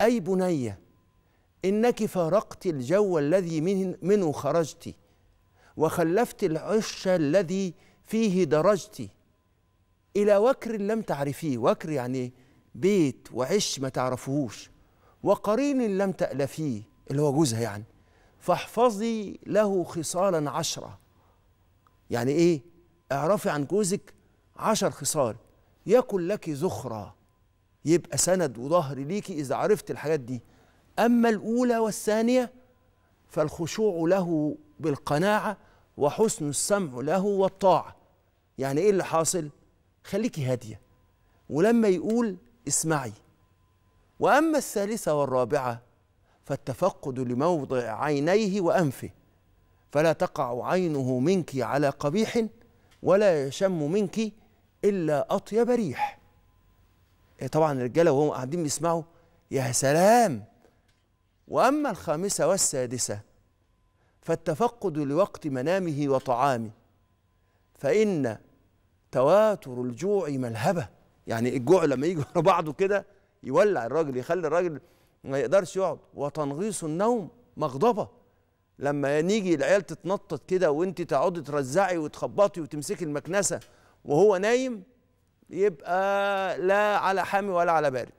أي بنية إنك فارقت الجو الذي منه, منه خرجت وخلفت العش الذي فيه درجت إلى وكر لم تعرفيه وكر يعني بيت وعش ما تعرفهوش وقرين لم تألفيه اللي هو جوزها يعني فاحفظي له خصالا عشرة يعني إيه اعرفي عن جوزك عشر خصال يكن لك زخرة يبقى سند وظهر ليكي إذا عرفت الحاجات دي أما الأولى والثانية فالخشوع له بالقناعة وحسن السمع له والطاعة يعني إيه اللي حاصل؟ خليكي هادية ولما يقول اسمعي وأما الثالثة والرابعة فالتفقد لموضع عينيه وأنفه فلا تقع عينه منك على قبيح ولا يشم منك إلا أطيب ريح إيه، طبعا الرجاله وهم قاعدين بيسمعوا يا سلام واما الخامسه والسادسه فالتفقد لوقت منامه وطعامه فان تواتر الجوع ملهبه يعني الجوع لما يجي ورا بعضه كده يولع الراجل يخلي الراجل ما يقدرش يقعد وتنغيص النوم مغضبه لما نيجي العيال تتنطط كده وانت تقعدي ترزعي وتخبطي وتمسكي المكنسه وهو نايم يبقى لا على حامي ولا على بارد